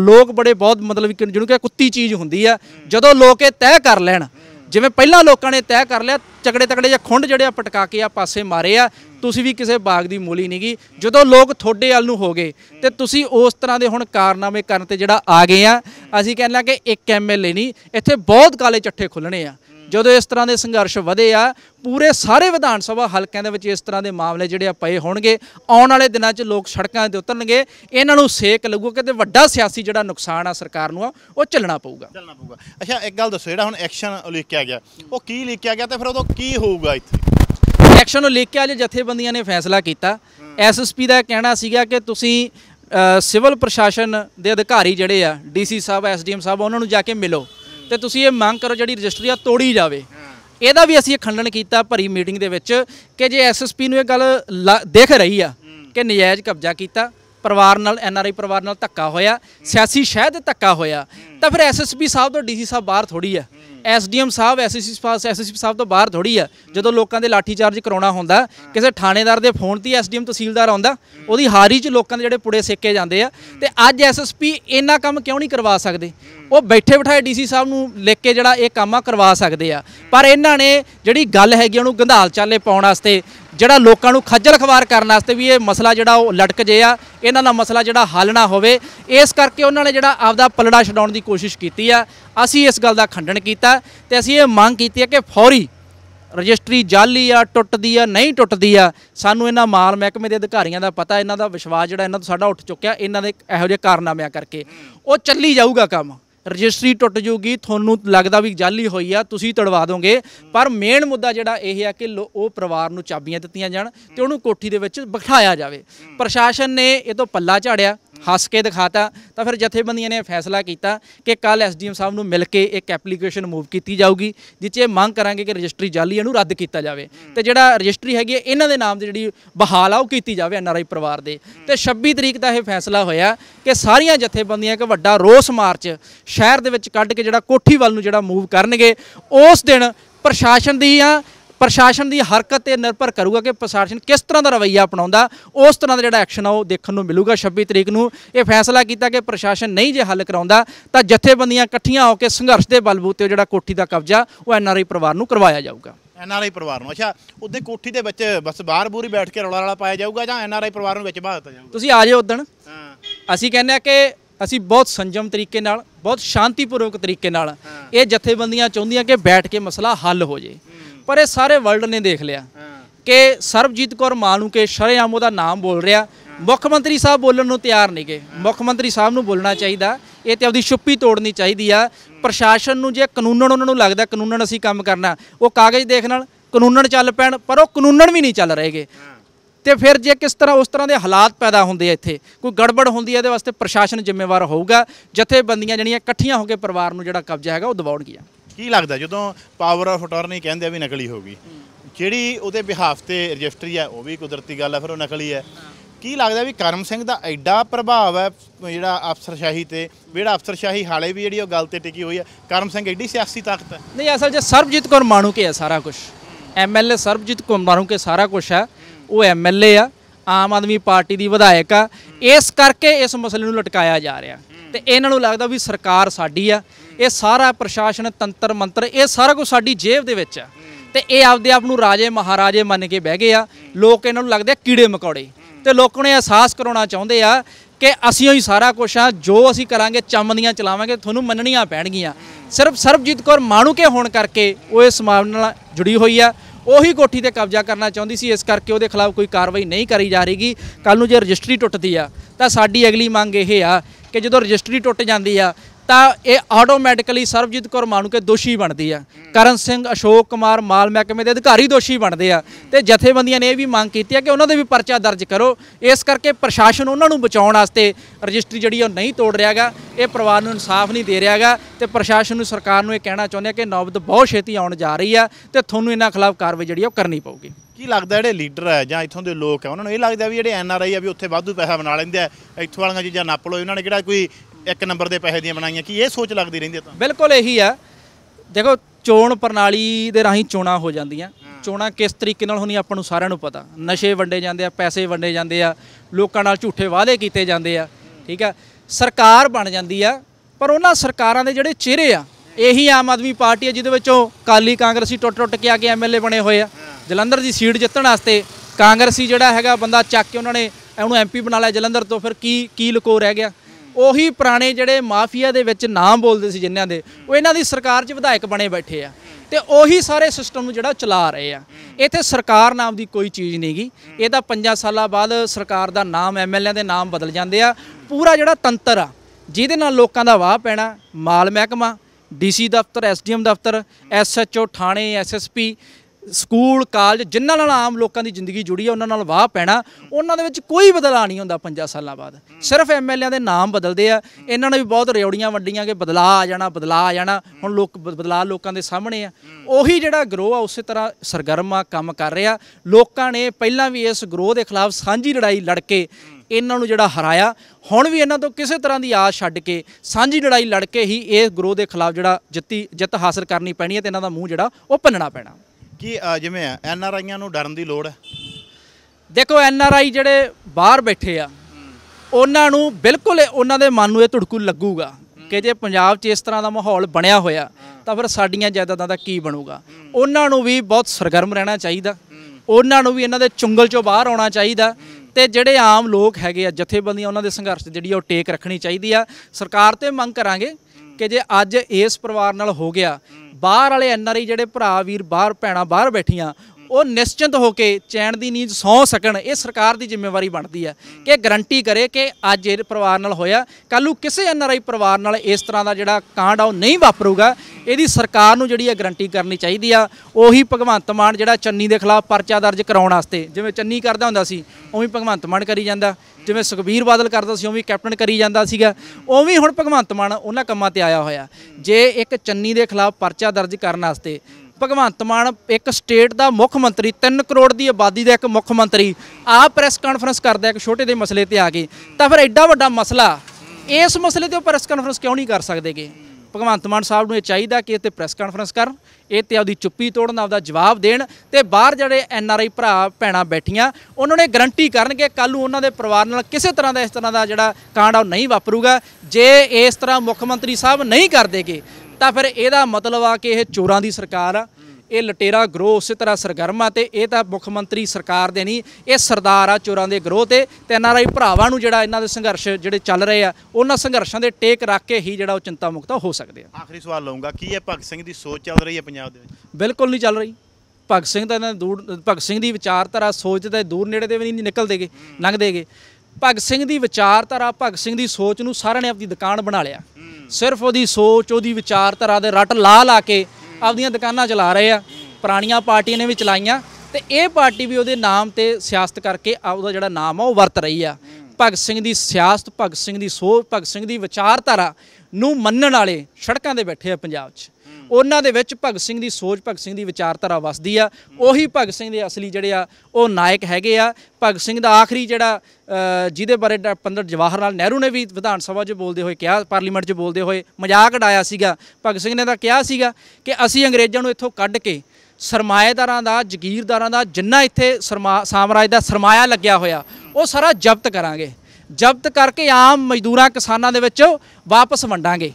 ਲੋਕ ਬੜੇ ਬਹੁਤ ਮਤਲਬ ਜਿਹਨੂੰ ਕਿ ਕੁੱਤੀ ਚੀਜ਼ ਹੁੰਦੀ ਆ ਜਦੋਂ ਲੋਕ ਇਹ ਤੈਅ ਕਰ ਲੈਣ ਜਿਵੇਂ ਪਹਿਲਾਂ ਲੋਕਾਂ ਨੇ ਤੈਅ ਕਰ ਲਿਆ ਚਕੜੇ ਤਕੜੇ ਜਾਂ ਖੁੰਡ ਜਿਹੜੇ ਆ ਪਟਕਾ ਕੇ ਆ ਪਾਸੇ ਮਾਰੇ ਆ ਤੁਸੀਂ ਵੀ ਕਿਸੇ ਬਾਗ ਦੀ ਮੂਲੀ ਨਹੀਂਗੀ ਜਦੋਂ ਲੋਕ ਥੋੜੇ ਵੱਲ ਨੂੰ ਹੋ ਗਏ ਤੇ ਤੁਸੀਂ ਉਸ ਤਰ੍ਹਾਂ ਦੇ ਹੁਣ ਕਾਰਨਾਮੇ ਕਰਨ ਤੇ ਜਿਹੜਾ ਆ ਗਏ ਆ ਅਸੀਂ ਆ ਕਿ ਇੱਕ ਐਮਐਲਏ ਨਹੀਂ ਇੱਥੇ ਬਹੁਤ ਕਾਲੇ ਚੱਠੇ ਖੁੱਲਣੇ ਆ ਜਦੋਂ ਇਸ ਤਰ੍ਹਾਂ ਦੇ ਸੰਘਰਸ਼ ਵਧੇ ਆ ਪੂਰੇ ਸਾਰੇ ਵਿਧਾਨ ਸਭਾ ਹਲਕਿਆਂ ਦੇ ਵਿੱਚ ਇਸ ਤਰ੍ਹਾਂ ਦੇ ਮਾਮਲੇ ਜਿਹੜੇ ਆ ਪਏ ਹੋਣਗੇ ਆਉਣ ਵਾਲੇ ਦਿਨਾਂ 'ਚ ਲੋਕ ਸੜਕਾਂ 'ਤੇ ਉਤਰਨਗੇ ਇਹਨਾਂ ਨੂੰ ਸੇਕ ਲੱਗੂ ਕਿਤੇ ਵੱਡਾ ਸਿਆਸੀ ਜਿਹੜਾ ਨੁਕਸਾਨ ਆ ਸਰਕਾਰ ਨੂੰ ਆ ਉਹ ਚੱਲਣਾ ਪਊਗਾ ਚੱਲਣਾ ਪਊਗਾ ਅੱਛਾ ਇੱਕ ਗੱਲ ਦੱਸੋ ਜਿਹੜਾ ਹੁਣ ਐਕਸ਼ਨ ਲਿਖਿਆ ਗਿਆ ਉਹ ਕੀ ਲਿਖਿਆ ਗਿਆ ਤੇ ਫਿਰ ਉਦੋਂ ਕੀ ਹੋਊਗਾ ਇੱਥੇ ਐਕਸ਼ਨ ਨੂੰ ਲਿਖ ਕੇ ਅੱਜ ਜਥੇਬੰਦੀਆਂ ਨੇ ਫੈਸਲਾ ਕੀਤਾ ਐਸਐਸਪੀ ਦਾ ਕਹਿਣਾ ਸੀਗਾ ਕਿ ਤੁਸੀਂ ਸਿਵਲ ਪ੍ਰਸ਼ਾਸਨ ਦੇ ਅਧਿਕਾਰੀ ਜਿਹੜੇ ਆ ਡੀਸੀ ਸਾਹਿਬ ਐਸਡੀਐਮ ਸਾਹਿਬ ਉਹਨਾਂ ਨੂੰ ਜਾ ਕੇ ਮਿਲੋ ਤੇ ਤੁਸੀਂ ਇਹ ਮੰਗ ਕਰੋ ਜਿਹੜੀ ਰਜਿਸਟਰੀ ਆ ਤੋੜੀ ਜਾਵੇ ਇਹਦਾ ਵੀ ਅਸੀਂ ਖੰਡਨ ਕੀਤਾ ਭਰੀ ਮੀਟਿੰਗ ਦੇ ਵਿੱਚ ਕਿ ਜੇ ਐਸਐਸਪੀ ਨੂੰ ਇਹ ਗੱਲ ਦਿਖ ਰਹੀ ਆ ਕਿ ਨਜਾਇਜ਼ ਕਬਜ਼ਾ ਕੀਤਾ ਪਰਿਵਾਰ ਨਾਲ ਐਨਆਰਆਈ ਪਰਿਵਾਰ ਨਾਲ ਧੱਕਾ ਹੋਇਆ ਸਿਆਸੀ ਸ਼ਹਿਦ ਧੱਕਾ ਹੋਇਆ ਤਾਂ ਫਿਰ ਐਸਐਸਪੀ ਸਾਹਿਬ ਤੋਂ ਡੀਸੀ ਸਾਹਿਬ ਬਾਹਰ ਥੋੜੀ ਆ ਐਸਡੀਐਮ ਸਾਹਿਬ ਐਸਐਸਸੀ ਸਾਹਿਬ ਐਸਐਸਸੀ ਸਾਹਿਬ ਤੋਂ ਬਾਹਰ ਥੋੜੀ ਆ ਜਦੋਂ ਲੋਕਾਂ ਦੇ ਲਾਠੀ ਚਾਰਜ ਕਰਾਉਣਾ ਹੁੰਦਾ ਕਿਸੇ ਥਾਣੇਦਾਰ ਦੇ ਫੋਨ ਤੇ ਐਸਡੀਐਮ ਤਹਿਸੀਲਦਾਰ ਆਉਂਦਾ ਉਹਦੀ ਹਾਰੀ 'ਚ ਲੋਕਾਂ ਦੇ ਜਿਹੜੇ ਪੁੜੇ ਸੇਕੇ ਜਾਂਦੇ ਆ ਤੇ ਅੱਜ ਐਸਐਸਪੀ ਇੰਨਾ ਕੰਮ ਕਿਉਂ ਨਹੀਂ ਕਰਵਾ ਸਕਦੇ ਉਹ ਬੈਠੇ ਬਿਠਾਏ ਡੀਸੀ ਸਾਹਿਬ ਨੂੰ ਲਿਖ ਕੇ ਜਿਹੜਾ ਇਹ ਕੰਮ ਆ ਕਰਵਾ ਸਕਦੇ ਆ ਪਰ ਇਹਨਾਂ ਨੇ ਜਿਹੜੀ ਗੱਲ ਹੈਗੀ ਉਹਨੂੰ ਗੰਧਾਲ ਚਾਲੇ ਪਾਉਣ ਵਾਸਤੇ ਜਿਹੜਾ ਲੋਕਾਂ ਨੂੰ ਖੱਜਲ ਖਵਾਰ ਕਰਨ ਵਾਸਤੇ ਵੀ ਇਹ ਮਸਲਾ ਜਿਹੜਾ ਉਹ ਲਟਕ ਜੇ ਆ ਇਹਨਾਂ ਦਾ ਮਸਲਾ ਜਿਹੜਾ ਹੱਲ ਨਾ ਹੋਵੇ ਇਸ ਕਰਕੇ ਉਹਨਾਂ ਨੇ ਜਿਹੜਾ ਆਪਦਾ ਪਲੜਾ ਛਡਾਉਣ ਦੀ ਕੋਸ਼ਿਸ਼ ਕੀਤੀ ਆ ਅਸੀਂ ਇਸ ਗੱਲ ਦਾ ਖੰਡਨ ਕੀਤਾ ਤੇ ਅਸੀਂ ਇਹ ਮੰਗ ਕੀਤੀ ਆ ਕਿ ਫੌਰੀ ਰਜਿਸਟਰੀ ਜਾਲੀ ਆ ਟੁੱਟਦੀ ਆ ਨਹੀਂ ਟੁੱਟਦੀ ਆ ਸਾਨੂੰ ਇਹਨਾਂ ਮਾਲ ਮਹਿਕਮੇ ਦੇ ਅਧਿਕਾਰੀਆਂ ਦਾ ਪਤਾ ਇਹਨਾਂ ਦਾ ਵਿਸ਼ਵਾਸ ਜਿਹੜਾ ਇਹਨਾਂ ਤੋਂ ਸਾਡਾ ਉੱਠ ਚੁੱਕਿਆ ਇਹਨਾਂ ਦੇ ਇਹੋ ਜਿਹੇ ਕਾਰਨਾਮਿਆਂ ਕਰਕੇ ਉਹ ਚੱਲੀ ਜਾਊਗਾ ਕੰਮ ਰਜਿਸਟਰੀ ਟੁੱਟ ਜੂਗੀ ਤੁਹਾਨੂੰ ਲੱਗਦਾ ਵੀ ਜਾਲੀ ਹੋਈ ਆ ਤੁਸੀਂ ਤੜਵਾ ਦੋਗੇ ਪਰ ਮੇਨ ਮੁੱਦਾ ਜਿਹੜਾ ਇਹ ਆ ਕਿ ਉਹ ਪਰਿਵਾਰ ਨੂੰ ਚਾਬੀਆਂ ਦਿੱਤੀਆਂ ਜਾਣ ਤੇ ਉਹਨੂੰ ਕੋਠੀ ਦੇ ਵਿੱਚ ਬਿਠਾਇਆ ਜਾਵੇ ਪ੍ਰਸ਼ਾਸਨ ਨੇ ਇਹ ਤੋਂ ਪੱਲਾ ਝਾੜਿਆ ਹੱਸ ਕੇ ਦਿਖਾਤਾ ਤਾਂ ਫਿਰ ਜਥੇਬੰਦੀਆਂ ਨੇ ਫੈਸਲਾ ਕੀਤਾ ਕਿ ਕੱਲ ਐਸਡੀਐਮ ਸਾਹਿਬ ਨੂੰ ਮਿਲ ਕੇ ਇੱਕ ਐਪਲੀਕੇਸ਼ਨ ਮੂਵ ਕੀਤੀ ਜਾਊਗੀ ਜਿਸ 'ਚ ਇਹ ਮੰਗ ਕਰਾਂਗੇ ਕਿ ਰਜਿਸਟਰੀ ਜਾਲੀ ਇਹਨੂੰ ਰੱਦ ਕੀਤਾ ਜਾਵੇ ਤੇ ਜਿਹੜਾ ਰਜਿਸਟਰੀ ਹੈਗੀ ਇਹਨਾਂ ਦੇ ਨਾਮ ਦੀ ਜਿਹੜੀ ਬਹਾਲ ਆ ਉਹ ਕੀਤੀ ਜਾਵੇ ਐਨਆਰਆਈ ਪਰਿਵਾਰ ਦੇ ਤੇ 26 ਤਰੀਕ ਦਾ ਇਹ ਫੈਸਲਾ ਹੋਇਆ ਕਿ ਸਾਰੀਆਂ ਜਥੇਬੰਦੀਆਂ ਇੱਕ ਵੱਡਾ ਰੋਸ ਮਾਰਚ ਸ਼ਹਿਰ ਦੇ ਵਿੱਚ ਕੱਢ ਕੇ ਜਿਹੜਾ ਕੋਠੀ ਵੱਲ ਨੂੰ ਜਿਹੜਾ ਮੂਵ ਕਰਨਗੇ ਉਸ ਦਿਨ ਪ੍ਰਸ਼ਾਸਨ ਦੀਆਂ ਪ੍ਰਸ਼ਾਸਨ ਦੀ ਹਰਕਤ ਤੇ ਨਿਰਭਰ ਕਰੂਗਾ ਕਿ ਪ੍ਰਸ਼ਾਸਨ ਕਿਸ ਤਰ੍ਹਾਂ ਦਾ ਰਵਈਆ ਅਪਣਾਉਂਦਾ ਉਸ ਤਰ੍ਹਾਂ ਦਾ ਜਿਹੜਾ ਐਕਸ਼ਨ ਆ ਉਹ ਦੇਖਣ ਨੂੰ ਮਿਲੂਗਾ 26 ਤਰੀਕ ਨੂੰ ਇਹ ਫੈਸਲਾ ਕੀਤਾ ਕਿ ਪ੍ਰਸ਼ਾਸਨ ਨਹੀਂ ਜੇ ਹੱਲ ਕਰਾਉਂਦਾ ਤਾਂ ਜਥੇਬੰਦੀਆਂ ਇਕੱਠੀਆਂ ਹੋ ਕੇ ਸੰਘਰਸ਼ ਦੇ ਬਲਬੂਤੇ ਜਿਹੜਾ ਕੋਠੀ ਦਾ ਕਬਜ਼ਾ ਉਹ ਐਨਆਰਆਈ ਪਰਿਵਾਰ ਨੂੰ ਕਰਵਾਇਆ ਜਾਊਗਾ ਐਨਆਰਆਈ ਪਰਿਵਾਰ ਨੂੰ ਅੱਛਾ ਉੱਥੇ ਕੋਠੀ ਦੇ ਵਿੱਚ ਬਸ ਬਾਹਰ ਬੂਰੀ ਬੈਠ ਕੇ ਰੌਲਾ ਰੌਲਾ ਪਾਇਆ ਜਾਊਗਾ ਜਾਂ ਐਨਆਰਆਈ ਪਰਿਵਾਰ ਨੂੰ ਵਿੱਚ ਬਾਹਰ ਦਿੱਤਾ ਜਾਊਗਾ ਤੁਸੀਂ ਆ ਜਾਓ ਉਦਣ ਅਸੀਂ ਕਹਿੰਦੇ ਆ ਕਿ ਅਸੀਂ ਬਹੁਤ ਸੰਜਮ ਤਰੀਕੇ ਨਾਲ ਬਹੁਤ ਸ਼ਾਂਤੀਪੂਰਵਕ ਤਰੀਕੇ ਨਾਲ ਇਹ ਜਥੇਬੰਦੀਆਂ ਚਾਹੁੰਦੀਆਂ ਕਿ ਬੈਠ ਕੇ ਮਸਲਾ ਹੱਲ ਹੋ ਜੇ ਪਰ ਇਹ ਸਾਰੇ ਵਰਲਡ ਨੇ ਦੇਖ ਲਿਆ ਕਿ ਸਰਬਜੀਤ ਕੌਰ ਮਾਨੂ ਕੇ ਸ਼ਰੇਆਮ ਉਹਦਾ ਨਾਮ ਬੋਲ ਰਿਹਾ ਮੁੱਖ ਮੰਤਰੀ ਸਾਹਿਬ ਬੋਲਣ ਨੂੰ ਤਿਆਰ ਨਹੀਂਗੇ ਮੁੱਖ ਮੰਤਰੀ ਸਾਹਿਬ ਨੂੰ ਬੋਲਣਾ ਚਾਹੀਦਾ ਇਹ ਤੇ ਆਪਦੀ ਛੁੱਪੀ ਤੋੜਨੀ ਚਾਹੀਦੀ ਆ ਪ੍ਰਸ਼ਾਸਨ ਨੂੰ ਜੇ ਕਾਨੂੰਨਣ ਉਹਨਾਂ ਨੂੰ ਲੱਗਦਾ ਕਾਨੂੰਨਣ ਅਸੀਂ ਕੰਮ ਕਰਨਾ ਉਹ ਕਾਗਜ਼ ਦੇਖ ਨਾਲ ਕਾਨੂੰਨਣ ਚੱਲ ਪੈਣ ਪਰ ਉਹ ਕਾਨੂੰਨਣ ਵੀ ਨਹੀਂ ਚੱਲ ਰਹੇਗੇ ਤੇ ਫਿਰ ਜੇ ਕਿਸ ਤਰ੍ਹਾਂ ਉਸ ਤਰ੍ਹਾਂ ਦੇ ਹਾਲਾਤ ਪੈਦਾ ਹੁੰਦੇ ਆ ਇੱਥੇ ਕੋਈ ਗੜਬੜ ਹੁੰਦੀ ਹੈ ਇਹਦੇ ਵਾਸਤੇ ਪ੍ਰਸ਼ਾਸਨ ਜ਼ਿੰਮੇਵਾਰ ਹੋਊਗਾ ਜਥੇਬੰਦੀਆਂ ਜਿਹੜੀਆਂ ਇਕੱਠੀਆਂ ਹੋ ਕੇ ਪਰਿਵਾਰ ਨੂੰ ਜਿਹੜਾ ਕਬਜ਼ਾ ਹੈਗਾ ਉਹ ਦਬਾਉਣਗੀਆਂ ਕੀ ਲੱਗਦਾ ਜਦੋਂ ਪਾਵਰ ਆਫ ਅਟਾਰਨੀ ਕਹਿੰਦੇ ਆ ਵੀ ਨਕਲੀ ਹੋ ਗਈ ਜਿਹੜੀ ਉਹਦੇ ਬਿਹਾਫ ਤੇ ਰਜਿਸਟਰੀ ਹੈ ਉਹ ਵੀ ਕੁਦਰਤੀ ਗੱਲ ਹੈ ਫਿਰ ਉਹ ਨਕਲੀ ਹੈ ਕੀ ਲੱਗਦਾ ਵੀ ਕਰਮ ਸਿੰਘ ਦਾ ਐਡਾ ਪ੍ਰਭਾਵ ਹੈ ਜਿਹੜਾ ਅਫਸਰਸ਼ਾਹੀ ਤੇ ਜਿਹੜਾ ਅਫਸਰਸ਼ਾਹੀ ਹਾਲੇ ਵੀ ਜਿਹੜੀ ਉਹ ਗੱਲ ਤੇ ਟਿਕੀ ਹੋਈ ਹੈ ਕਰਮ ਸਿੰਘ ਐਡੀ ਸਿਆਸੀ ਤਾਕਤ ਹੈ ਨਹੀਂ ਅਸਲ ਜੇ ਸਰਬਜੀਤ ਕੌਰ ਮਾਣੂ ਕੇ ਹੈ ਸਾਰਾ ਕੁਝ ਐਮਐਲਏ ਸਰਬਜੀਤ ਕੌਰ ਮਾਣੂ ਕੇ ਸਾਰਾ ਕੁਝ ਹੈ ਉਹ ਐਮਐਲਏ ਆ ਆਮ ਆਦਮੀ ਪਾਰਟੀ ਦੀ ਵਿਧਾਇਕ ਆ ਇਸ ਕਰਕੇ ਇਸ ਮਸਲੇ ਨੂੰ ਲਟਕਾਇਆ ਜਾ ਰਿਹਾ ਤੇ ਇਹਨਾਂ ਨੂੰ ਲੱਗਦਾ ਵੀ ਸਰਕਾਰ ਸਾਡੀ ਆ ਇਹ ਸਾਰਾ ਪ੍ਰਸ਼ਾਸਨ ਤੰਤਰ ਮੰਤਰ ਇਹ ਸਾਰਾ ਕੁਝ ਸਾਡੀ ਜੇਬ ਦੇ ਵਿੱਚ ਆ ਤੇ ਇਹ ਆਪਦੇ ਆਪ ਨੂੰ ਰਾਜੇ ਮਹਾਰਾਜੇ ਮੰਨ ਕੇ ਬਹਿ ਗਏ ਆ ਲੋਕ ਇਹਨਾਂ ਨੂੰ ਲੱਗਦੇ ਕੀੜੇ ਮਕੌੜੇ ਤੇ ਲੋਕਾਂ ਨੇ ਅਹਿਸਾਸ ਕਰਾਉਣਾ ਚਾਹੁੰਦੇ ਆ ਕਿ ਅਸੀਂ ਹੀ ਸਾਰਾ ਕੁਝ ਆ ਜੋ ਅਸੀਂ ਕਰਾਂਗੇ ਚੰਮਦੀਆਂ ਚਲਾਵਾਂਗੇ ਤੁਹਾਨੂੰ ਮੰਨਣੀਆਂ ਪੈਣਗੀਆਂ ਸਿਰਫ ਸਰਬਜੀਤ ਕੌਰ ਮਾਣੂਕੇ ਹੋਣ ਕਰਕੇ ਉਹ ਇਸ ਮਾਮਲੇ ਨਾਲ ਜੁੜੀ ਹੋਈ ਆ ਉਹੀ ਕੋਠੀ ਤੇ ਕਬਜ਼ਾ ਕਰਨਾ ਚਾਹੁੰਦੀ ਸੀ ਇਸ ਕਰਕੇ ਉਹਦੇ ਖਿਲਾਫ ਕੋਈ ਕਾਰਵਾਈ ਨਹੀਂ ਕਰੀ ਜਾ ਰਹੀਗੀ ਕੱਲ ਨੂੰ ਜੇ ਰਜਿਸਟਰੀ ਟੁੱਟਦੀ ਆ ਤਾਂ ਸਾਡੀ ਅਗਲੀ ਮੰਗ ਇਹ ਆ ਕਿ ਜਦੋਂ ਰਜਿਸਟਰੀ ਟੁੱਟ ਜਾਂਦੀ ਆ ਤਾਂ ਇਹ ਆਟੋਮੈਟਿਕਲੀ ਸਰਬਜੀਤ ਕੌਰ ਮਾਨੂਕੇ ਦੋਸ਼ੀ ਬਣਦੀ ਆ ਕਰਨ ਸਿੰਘ ਅਸ਼ੋਕ ਕੁਮਾਰ ਮਾਲ ਮਹਿਕਮੇ ਦੇ ਅਧਿਕਾਰੀ ਦੋਸ਼ੀ ਬਣਦੇ ਆ ਤੇ ਜਥੇਬੰਦੀਆਂ ਨੇ ਇਹ ਵੀ ਮੰਗ ਕੀਤੀ ਆ ਕਿ ਉਹਨਾਂ ਦੇ ਵੀ ਪਰਚਾ ਦਰਜ ਕਰੋ ਇਸ ਕਰਕੇ ਪ੍ਰਸ਼ਾਸਨ ਉਹਨਾਂ ਨੂੰ ਬਚਾਉਣ ਵਾਸਤੇ ਰਜਿਸਟਰੀ ਜਿਹੜੀ ਉਹ ਨਹੀਂ ਤੋੜ ਰਿਹਾਗਾ ਇਹ ਪਰਿਵਾਰ ਨੂੰ ਇਨਸਾਫ ਨਹੀਂ ਦੇ ਰਿਹਾਗਾ ਤੇ ਪ੍ਰਸ਼ਾਸਨ ਨੂੰ ਸਰਕਾਰ ਨੂੰ ਇਹ ਕਹਿਣਾ ਚਾਹੁੰਦੇ ਆ ਕਿ ਨੌਬਤ ਬਹੁਤ ਛੇਤੀ ਆਉਣ ਜਾ ਰਹੀ ਆ ਤੇ ਤੁਹਾਨੂੰ ਇਹਨਾਂ ਖਿਲਾਫ ਕਾਰਵਾਈ ਜਿਹੜੀ ਉਹ ਕਰਨੀ ਪਊਗੀ ਕੀ ਲੱਗਦਾ ਜਿਹੜੇ ਲੀਡਰ ਹੈ ਜਾਂ ਇੱਥੋਂ ਦੇ ਲੋਕ ਹੈ ਉਹਨਾਂ ਨੂੰ ਇਹ ਲੱਗਦਾ ਵੀ ਜਿਹੜੇ ਐਨ ਆਰ ਆਈ ਆ ਵੀ ਉੱਥੇ ਵਾਧੂ ਪੈਸਾ ਬਣਾ ਲੈਂਦੇ ਆ ਇੱਥੋਂ ਵਾਲੀਆਂ ਚੀਜ਼ਾਂ ਨੱਪ ਲਓ ਇਹਨਾਂ ਨੇ ਕਿਹੜਾ ਕੋਈ ਇੱਕ ਨੰਬਰ ਦੇ ਪੈਸੇ ਦੀਆਂ ਬਣਾਈਆਂ ਕੀ ਇਹ ਸੋਚ ਲੱਗਦੀ ਰਹਿੰਦੀ ਤਾਂ ਬਿਲਕੁਲ ਇਹੀ ਆ ਦੇਖੋ ਚੋਣ ਪ੍ਰਣਾਲੀ ਦੇ ਰਾਹੀਂ ਚੋਣਾ ਹੋ ਜਾਂਦੀਆਂ ਚੋਣਾ ਕਿਸ ਤਰੀਕੇ ਨਾਲ ਹੁੰਦੀਆਂ ਆਪਾਂ ਨੂੰ ਸਾਰਿਆਂ ਨੂੰ ਪਤਾ ਨਸ਼ੇ ਵੰਡੇ ਜਾਂਦੇ ਆ ਪੈਸੇ ਵੰਡੇ ਜਾਂਦੇ ਆ ਲੋਕਾਂ ਨਾਲ ਝੂਠੇ ਵਾਅਦੇ ਕੀਤੇ ਜਾਂਦੇ ਆ ਠੀਕ ਆ ਸਰਕਾਰ ਬਣ ਜਾਂਦੀ ਆ ਪਰ ਉਹਨਾਂ ਸਰਕਾਰਾਂ ਦੇ ਜਿਹੜੇ ਚਿਹਰੇ ਆ ਇਹੀ ਆਮ ਆਦਮੀ ਪਾਰਟੀ ਹੈ ਜਿਹਦੇ ਵਿੱਚੋਂ ਕਾਲੀ ਕਾਂਗਰਸੀ ਟੁੱਟ ਟੁੱਟ ਕੇ ਆ ਕੇ ਐਮਐਲਏ ਬਣੇ ਹੋਏ ਆ ਜਲੰਧਰ ਦੀ ਸੀਟ ਜਿੱਤਣ ਵਾਸਤੇ ਕਾਂਗਰਸੀ ਜਿਹੜਾ ਹੈਗਾ ਬੰਦਾ ਚੱਕ ਕੇ ਉਹਨਾਂ ਨੇ ਉਹਨੂੰ ਐਮਪੀ ਬਣਾ ਲਿਆ ਜਲੰਧਰ ਤੋਂ ਫਿਰ ਕੀ ਕੀ ਲਕੋ ਰਹਿ ਗਿਆ ਉਹੀ ਪੁਰਾਣੇ ਜਿਹੜੇ ਮਾਫੀਆ ਦੇ ਵਿੱਚ ਨਾਮ ਬੋਲਦੇ ਸੀ ਜਿੰਨਿਆਂ ਦੇ ਉਹ ਇਹਨਾਂ ਦੀ ਸਰਕਾਰ 'ਚ ਵਿਧਾਇਕ ਬਣੇ ਬੈਠੇ ਆ ਤੇ ਉਹੀ ਸਾਰੇ ਸਿਸਟਮ ਨੂੰ ਜਿਹੜਾ ਚਲਾ ਰਹੇ ਆ ਇੱਥੇ ਸਰਕਾਰ ਨਾਮ ਦੀ ਕੋਈ ਚੀਜ਼ ਨਹੀਂਗੀ ਇਹ ਤਾਂ 5 ਸਾਲਾਂ ਬਾਅਦ ਸਰਕਾਰ ਦਾ ਨਾਮ ਐਮਐਲਏ ਦੇ ਨਾਮ ਬਦਲ ਜਾਂਦੇ ਆ ਪੂਰਾ ਜਿਹੜਾ ਤੰਤਰ ਆ ਜਿਹਦੇ ਨਾਲ ਲੋਕਾਂ ਦਾ ਵਾਹ ਪੈਣਾ ਮਾਲ ਮਹਿਕਮਾ ਡੀਸੀ ਦਫ਼ਤਰ ਐਸਡੀਐਮ ਦਫ਼ਤਰ ਐਸਐਚਓ ਥਾਣੇ ਐਸਐਸਪੀ ਸਕੂਲ ਕਾਲਜ ਜਿਨ੍ਹਾਂ ਨਾਲ ਆਮ ਲੋਕਾਂ ਦੀ ਜ਼ਿੰਦਗੀ ਜੁੜੀ ਹੈ ਉਹਨਾਂ ਨਾਲ ਵਾਹ ਪੈਣਾ ਉਹਨਾਂ ਦੇ ਵਿੱਚ ਕੋਈ ਬਦਲਾਅ ਨਹੀਂ ਹੁੰਦਾ 5 ਸਾਲਾਂ ਬਾਅਦ ਸਿਰਫ ਐਮਐਲਏ ਦੇ ਨਾਮ ਬਦਲਦੇ ਆ ਇਹਨਾਂ ਨੇ ਵੀ ਬਹੁਤ ਰਿਉੜੀਆਂ ਵੰਡੀਆਂ ਕਿ ਬਦਲਾਅ ਆ ਜਾਣਾ ਬਦਲਾਅ ਆ ਜਾਣਾ ਹੁਣ ਲੋਕ ਬਦਲਾਅ ਲੋਕਾਂ ਦੇ ਸਾਹਮਣੇ ਆ ਉਹੀ ਜਿਹੜਾ ਗਰੋਹ ਆ ਉਸੇ ਤਰ੍ਹਾਂ ਸਰਗਰਮ ਆ ਕੰਮ ਕਰ ਰਿਹਾ ਲੋਕਾਂ ਨੇ ਪਹਿਲਾਂ ਵੀ ਇਸ ਗਰੋਹ ਦੇ ਖਿਲਾਫ ਸਾਂਝੀ ਲੜਾਈ ਲੜ ਕੇ ਇਹਨਾਂ ਨੂੰ ਜਿਹੜਾ ਹਰਾਇਆ ਹੁਣ ਵੀ ਇਹਨਾਂ ਤੋਂ ਕਿਸੇ ਤਰ੍ਹਾਂ ਦੀ ਆਸ ਛੱਡ ਕੇ ਸਾਂਝੀ ਲੜਾਈ ਲੜ ਕੇ ਹੀ ਇਸ ਗਰੋਹ ਦੇ ਖਿਲਾਫ ਜਿਹੜਾ ਜਿੱਤੀ ਜਿੱਤ ਹਾਸਲ ਕਰਨੀ ਪੈਣੀ ਹੈ ਤੇ ਇਹਨਾਂ ਦਾ ਮੂੰਹ ਜਿਹੜਾ ਉਹ ਭੰਨਣਾ ਪੈਣਾ ਕੀ ਜਿਵੇਂ ਐਨ ਆਰ ਆਈਆਂ ਨੂੰ ਡਰਨ ਦੀ ਲੋੜ ਹੈ ਦੇਖੋ ਐਨ ਆਰ ਆਈ ਜਿਹੜੇ ਬਾਹਰ ਬੈਠੇ ਆ ਉਹਨਾਂ ਨੂੰ ਬਿਲਕੁਲ ਉਹਨਾਂ ਦੇ ਮਨ ਨੂੰ ਇਹ ਧੜਕੂ ਲੱਗੂਗਾ ਕਿ ਜੇ ਪੰਜਾਬ 'ਚ ਇਸ ਤਰ੍ਹਾਂ ਦਾ ਮਾਹੌਲ ਬਣਿਆ ਹੋਇਆ ਤਾਂ ਫਿਰ ਸਾਡੀਆਂ ਜਾਇਦਾਦਾਂ ਦਾ ਕੀ ਬਣੂਗਾ ਉਹਨਾਂ ਨੂੰ ਵੀ ਬਹੁਤ ਸਰਗਰਮ ਰਹਿਣਾ ਚਾਹੀਦਾ ਉਹਨਾਂ ਨੂੰ ਵੀ ਇਹਨਾਂ ਦੇ ਚੁੰਗਲ 'ਚੋਂ ਬਾਹਰ ਆਉਣਾ ਚਾਹੀਦਾ ਤੇ ਜਿਹੜੇ ਆਮ ਲੋਕ ਹੈਗੇ ਆ ਜਥੇਬੰਦੀਆਂ ਉਹਨਾਂ ਦੇ ਸੰਘਰਸ਼ ਜਿਹੜੀ ਉਹ ਟੇਕ ਰੱਖਣੀ ਚਾਹੀਦੀ ਆ ਸਰਕਾਰ ਤੇ ਮੰਗ ਕਰਾਂਗੇ ਕਿ ਜੇ ਅੱਜ ਇਸ ਪਰਿਵਾਰ ਨਾਲ ਹੋ ਗਿਆ ਬਾਹਰ ਵਾਲੇ ਐਨਆਰਆਈ ਜਿਹੜੇ ਭਰਾ ਵੀਰ ਬਾਹਰ ਭੈਣਾ ਬਾਹਰ ਬੈਠੀਆਂ ਉਹ ਨਿਸ਼ਚਿੰਤ ਹੋ ਕੇ ਚੈਨ ਦੀ ਨੀਂਦ ਸੌ ਸਕਣ ਇਹ ਸਰਕਾਰ ਦੀ ਜ਼ਿੰਮੇਵਾਰੀ ਬਣਦੀ ਹੈ ਕਿ ਗਰੰਟੀ ਕਰੇ ਕਿ ਅੱਜ ਇਹ ਪਰਿਵਾਰ ਨਾਲ ਹੋਇਆ ਕੱਲ ਨੂੰ ਕਿਸੇ ਐਨਆਰਆਈ ਪਰਿਵਾਰ ਨਾਲ ਇਸ ਤਰ੍ਹਾਂ ਦਾ ਜਿਹੜਾ ਕਾਂਡ ਆ ਉਹ ਨਹੀਂ ਵਾਪਰੂਗਾ ਇਹਦੀ ਸਰਕਾਰ ਨੂੰ ਜਿਹੜੀ ਹੈ ਗਰੰਟੀ ਕਰਨੀ ਚਾਹੀਦੀ ਆ ਉਹੀ ਭਗਵੰਤ ਮਾਨ ਜਿਹੜਾ ਚੰਨੀ ਦੇ ਖਿਲਾਫ ਪਰਚਾ ਦਰਜ ਕਰਾਉਣ ਵਾਸਤੇ ਜਿਵੇਂ ਚੰਨੀ ਕਰਦਾ ਹੁੰਦਾ ਸੀ ਉਵੇਂ ਭਗਵੰਤ ਮਾਨ ਕਰੀ ਜਾਂਦਾ ਜਿਵੇਂ ਸੁਖਬੀਰ ਬਾਦਲ ਕਰਦਾ ਸੀ ਉਵੇਂ ਕੈਪਟਨ ਕਰੀ ਜਾਂਦਾ ਸੀਗਾ ਉਵੇਂ ਹੁਣ ਭਗਵੰਤ ਮਾਨ ਉਹਨਾਂ ਕੰਮਾਂ ਤੇ ਆਇਆ ਹੋਇਆ ਜੇ ਇੱਕ ਚੰਨੀ ਦੇ ਖਿਲਾਫ ਪਰਚਾ ਦਰਜ ਕਰਨ ਵਾਸਤੇ ਭਗਵੰਤ ਮਾਨ ਇੱਕ ਸਟੇਟ ਦਾ ਮੁੱਖ ਮੰਤਰੀ 3 ਕਰੋੜ ਦੀ ਆਬਾਦੀ ਦਾ ਇੱਕ ਮੁੱਖ ਮੰਤਰੀ ਆ ਪ੍ਰੈਸ ਕਾਨਫਰੰਸ ਕਰਦਾ ਇੱਕ ਛੋਟੇ ਦੇ ਮਸਲੇ ਤੇ ਆ ਕੇ ਤਾਂ ਫਿਰ ਐਡਾ ਵੱਡਾ ਮਸਲਾ ਇਸ ਮਸਲੇ ਤੇ ਉਹ ਪ੍ਰੈਸ ਕਾਨਫਰੰਸ ਕਿਉਂ ਨਹੀਂ ਕਰ ਸਕਦੇਗੇ ਭਗਵੰਤ ਮਾਨ ਸਾਹਿਬ ਨੂੰ ਇਹ ਚਾਹੀਦਾ ਕਿ ਇੱਥੇ ਤੇ ਪ੍ਰੈਸ ਕਾਨਫਰੰਸ ਕਰਨ ਇਹ ਤੇ ਆਪਦੀ ਚੁੱਪੀ ਤੋੜਨ ਆਪਦਾ ਜਵਾਬ ਦੇਣ ਤੇ ਬਾਹਰ ਜਿਹੜੇ ਐਨ ਆਰ ਆਈ ਭਰਾ ਭੈਣਾ ਬੈਠੀਆਂ ਉਹਨਾਂ ਨੇ ਗਰੰਟੀ ਕਰਨਗੇ ਕੱਲ ਨੂੰ ਉਹਨਾਂ ਦੇ ਪਰਿਵਾਰ ਨਾਲ ਕਿਸੇ ਤਰ੍ਹਾਂ ਦਾ ਇਸ ਤਰ੍ਹਾਂ ਦਾ ਜਿਹੜਾ ਕਾਂਡ ਆ ਉਹ ਨਹੀਂ ਵਾਪਰੂਗਾ ਜੇ ਇਸ ਤਰ੍ਹਾਂ ਮੁੱਖ ਮੰਤਰੀ ਸਾਹਿਬ ਨਹੀਂ ਕਰਦੇਗੇ ਤਾਂ ਫਿਰ ਇਹਦਾ ਮਤਲਬ ਆ ਕਿ ਇਹ ਚੋਰਾਂ ਦੀ ਸਰਕਾਰ ਆ ਇਹ ਲਟੇਰਾ ਗਰੋਹ ਉਸੇ ਤਰ੍ਹਾਂ ਸਰਗਰਮਾ ਤੇ ਇਹ ਤਾਂ ਮੁੱਖ ਮੰਤਰੀ ਸਰਕਾਰ ਦੇ ਨਹੀਂ ਇਹ ਸਰਦਾਰ ਆ ਚੋਰਾਂ ਦੇ ਗਰੋਹ ਤੇ ਤੇ ਐਨਆਰਆਈ ਭਰਾਵਾਂ ਨੂੰ ਜਿਹੜਾ ਇਹਨਾਂ ਦੇ ਸੰਘਰਸ਼ ਜਿਹੜੇ ਚੱਲ ਰਹੇ ਆ ਉਹਨਾਂ ਸੰਘਰਸ਼ਾਂ ਦੇ ਟੇਕ ਰੱਖ ਕੇ ਹੀ ਜਿਹੜਾ ਉਹ ਚਿੰਤਾ ਮੁਕਤ ਹੋ ਸਕਦੇ ਆ ਆਖਰੀ ਸਵਾਲ ਲਵਾਂਗਾ ਕੀ ਹੈ ਭਗਤ ਸਿੰਘ ਦੀ ਸੋਚ ਚੱਲ ਰਹੀ ਹੈ ਪੰਜਾਬ ਦੇ ਵਿੱਚ ਬਿਲਕੁਲ ਨਹੀਂ ਚੱਲ ਰਹੀ ਭਗਤ ਸਿੰਘ ਦਾ ਇਹਨਾਂ ਦੂਰ ਭਗਤ ਸਿੰਘ ਦੀ ਵਿਚਾਰਧਾਰਾ ਸੋਚ ਤੇ ਦੂਰ ਨੇੜੇ ਦੇ ਵੀ ਨਹੀਂ ਨਿਕਲਦੇਗੇ ਲੰਘਦੇਗੇ ਭਗਤ ਸਿੰਘ ਦੀ ਵਿਚਾਰਧਾਰਾ ਭਗਤ ਸਿੰਘ ਦੀ ਸੋਚ ਨੂੰ ਸਾਰਿਆਂ ਨੇ ਆਪਣੀ ਦੁਕਾਨ ਬਣਾ ਲਿਆ ਸਿਰਫ ਉਹਦੀ ਸੋਚ ਉਹਦੀ ਵਿਚਾਰਧਾਰਾ ਦੇ ਰੱਟ ਲਾ ਲਾ ਕੇ ਆਪਦੀਆਂ ਦੁਕਾਨਾਂ ਚਲਾ ਰਹੇ ਆ ਪੁਰਾਣੀਆਂ ਪਾਰਟੀਆਂ ਨੇ ਵੀ ਚਲਾਈਆਂ ਤੇ ਇਹ ਪਾਰਟੀ ਵੀ ਉਹਦੇ ਨਾਮ ਤੇ ਸਿਆਸਤ ਕਰਕੇ ਆਪਦਾ ਜਿਹੜਾ ਨਾਮ ਆ ਉਹ ਵਰਤ ਰਹੀ ਆ ਭਗਤ ਸਿੰਘ ਦੀ ਸਿਆਸਤ ਭਗਤ ਸਿੰਘ ਦੀ ਸੋਚ ਭਗਤ ਸਿੰਘ ਦੀ ਵਿਚਾਰਧਾਰਾ ਨੂੰ ਮੰਨਣ ਵਾਲੇ ਸੜਕਾਂ ਦੇ ਬੈਠੇ ਆ ਪੰਜਾਬ 'ਚ ਉਹਨਾਂ ਦੇ ਵਿੱਚ ਭਗਤ ਸਿੰਘ ਦੀ ਸੋਚ ਭਗਤ ਸਿੰਘ ਦੀ ਵਿਚਾਰਧਾਰਾ ਵਸਦੀ ਆ ਉਹੀ ਭਗਤ ਸਿੰਘ ਦੇ ਅਸਲੀ ਜਿਹੜੇ ਆ ਉਹ ਨਾਇਕ ਹੈਗੇ ਆ ਭਗਤ ਸਿੰਘ ਦਾ ਆਖਰੀ ਜਿਹੜਾ ਜਿਹਦੇ ਬਾਰੇ ਪੰਡਤ ਜਵਾਹਰ ਲਾਲ ਨਹਿਰੂ ਨੇ ਵੀ ਵਿਧਾਨ ਸਭਾ 'ਚ ਬੋਲਦੇ ਹੋਏ ਕਿਹਾ ਪਾਰਲੀਮੈਂਟ 'ਚ ਬੋਲਦੇ ਹੋਏ ਮਜ਼ਾਕ ਉਡਾਇਆ ਸੀਗਾ ਭਗਤ ਸਿੰਘ ਨੇ ਤਾਂ ਕਿਹਾ ਸੀਗਾ ਕਿ ਅਸੀਂ ਅੰਗਰੇਜ਼ਾਂ ਨੂੰ ਇੱਥੋਂ ਕੱਢ ਕੇ ਸਰਮਾਏਦਾਰਾਂ ਦਾ ਜ਼ਗੀਰਦਾਰਾਂ ਦਾ ਜਿੰਨਾ ਇੱਥੇ ਸਾਮਰਾਜ ਦਾ ਸਰਮਾਇਆ ਲੱਗਿਆ ਹੋਇਆ ਉਹ ਸਾਰਾ ਜ਼ਬਤ ਕਰਾਂਗੇ ਜ਼ਬਤ ਕਰਕੇ ਆਮ ਮਜ਼ਦੂਰਾਂ ਕਿਸਾਨਾਂ ਦੇ ਵਿੱਚ ਵਾਪਸ ਵੰਡਾਂਗੇ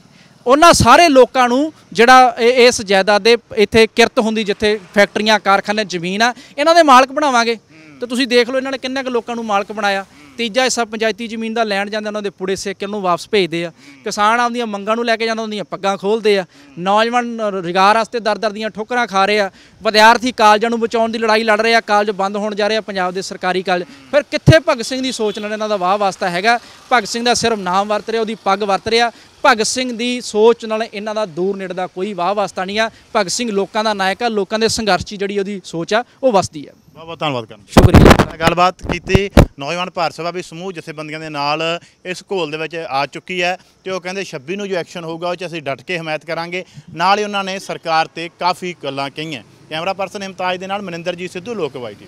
ਉਹਨਾਂ ਸਾਰੇ ਲੋਕਾਂ ਨੂੰ ਜਿਹੜਾ ਇਸ ਜਾਇਦਾਦ ਦੇ ਇੱਥੇ ਕਿਰਤ ਹੁੰਦੀ ਜਿੱਥੇ ਫੈਕਟਰੀਆਂ ਕਾਰਖਾਨੇ ਜ਼ਮੀਨ ਆ ਇਹਨਾਂ ਦੇ ਮਾਲਕ ਬਣਾਵਾਂਗੇ ਤੇ ਤੁਸੀਂ ਦੇਖ ਲਓ ਇਹਨਾਂ ਨੇ ਕਿੰਨੇ ਕੁ ਲੋਕਾਂ ਨੂੰ ਮਾਲਕ ਬਣਾਇਆ ਤੀਜਾ ਹਿੱਸਾ ਪੰਚਾਇਤੀ ਜ਼ਮੀਨ ਦਾ ਲੈਣ ਜਾਂਦੇ ਉਹਨਾਂ ਦੇ ਪੁੜੇ ਸੇਕਲ ਨੂੰ ਵਾਪਸ ਭੇਜਦੇ ਆ ਕਿਸਾਨ ਆਪਦੀਆਂ ਮੰਗਾਂ ਨੂੰ ਲੈ ਕੇ ਜਾਂਦੇ ਉਹਨਾਂ ਪੱਗਾਂ ਖੋਲਦੇ ਆ ਨੌਜਵਾਨ ਰਿਗਾਰ ਵਾਸਤੇ ਦਰ-ਦਰ ਦੀਆਂ ਠੋਕਰਾਂ ਖਾ ਰਹੇ ਆ ਵਿਦਿਆਰਥੀ ਕਾਲਜਾਂ ਨੂੰ ਬਚਾਉਣ ਦੀ ਲੜਾਈ ਲੜ ਰਹੇ ਆ ਕਾਲਜ ਬੰਦ ਹੋਣ ਜਾ ਰਹੇ ਆ ਪੰਜਾਬ ਦੇ ਸਰਕਾਰੀ ਕਾਲਜ ਫਿਰ ਕਿੱਥੇ ਭਗਤ ਸਿੰਘ ਦੀ ਸੋਚ ਨਾਲ ਇਹਨਾਂ ਦਾ ਵਾਹ ਵਾਸਤਾ ਹੈਗਾ ਭਗਤ ਸਿੰਘ ਦਾ ਸਿਰਫ ਨਾਮ ਵਰਤ ਰਿਹਾ ਉਹਦੀ ਪੱਗ ਵਰਤ ਰਿਹਾ ਭਗਤ ਸਿੰਘ ਦੀ ਸੋਚ ਨਾਲ ਇਹਨਾਂ ਦਾ ਦੂਰ ਨੇੜੇ ਦਾ ਕੋਈ ਵਾਹ ਵਾਸਤਾ ਨਹੀਂ ਆ ਭਗਤ ਸਿੰਘ ਲੋਕਾਂ ਦਾ ਨਾਇਕ ਆ ਲੋਕਾਂ ਦੇ ਸੰਘਰਸ਼ ਦੀ ਜਿਹੜੀ ਉਹਦੀ ਸੋਚ ਆ ਉਹ ਵਸਦੀ ਆ ਬਹੁਤ ਬਹੁਤ ਧੰਨਵਾਦ ਕਰਨ ਸ਼ੁਕਰੀਆ ਗੱਲਬਾਤ ਕੀਤੀ ਨੌਜਵਾਨ ਭਾਰਤ ਸਭਾ ਵੀ ਸਮੂਹ ਜਥੇਬੰਦੀਆਂ ਦੇ ਨਾਲ ਇਸ ਘੋਲ ਦੇ ਵਿੱਚ ਆ ਚੁੱਕੀ ਹੈ ਤੇ ਉਹ ਕਹਿੰਦੇ 26 ਨੂੰ ਜੋ ਐਕਸ਼ਨ ਹੋਊਗਾ ਉਹ 'ਚ ਅਸੀਂ ਡਟ ਕੇ ਹਮਾਇਤ ਕਰਾਂਗੇ ਨਾਲ ਹੀ ਉਹਨਾਂ ਨੇ ਸਰਕਾਰ ਤੇ ਕਾਫੀ ਗੱਲਾਂ ਕਹੀਆਂ ਕੈਮਰਾ ਪਰਸਨ ਇਮਤਾਜ ਦੇ ਨਾਲ ਮਨਿੰਦਰਜੀਤ ਸਿੱਧੂ ਲੋਕ ਵਾਈਟੀ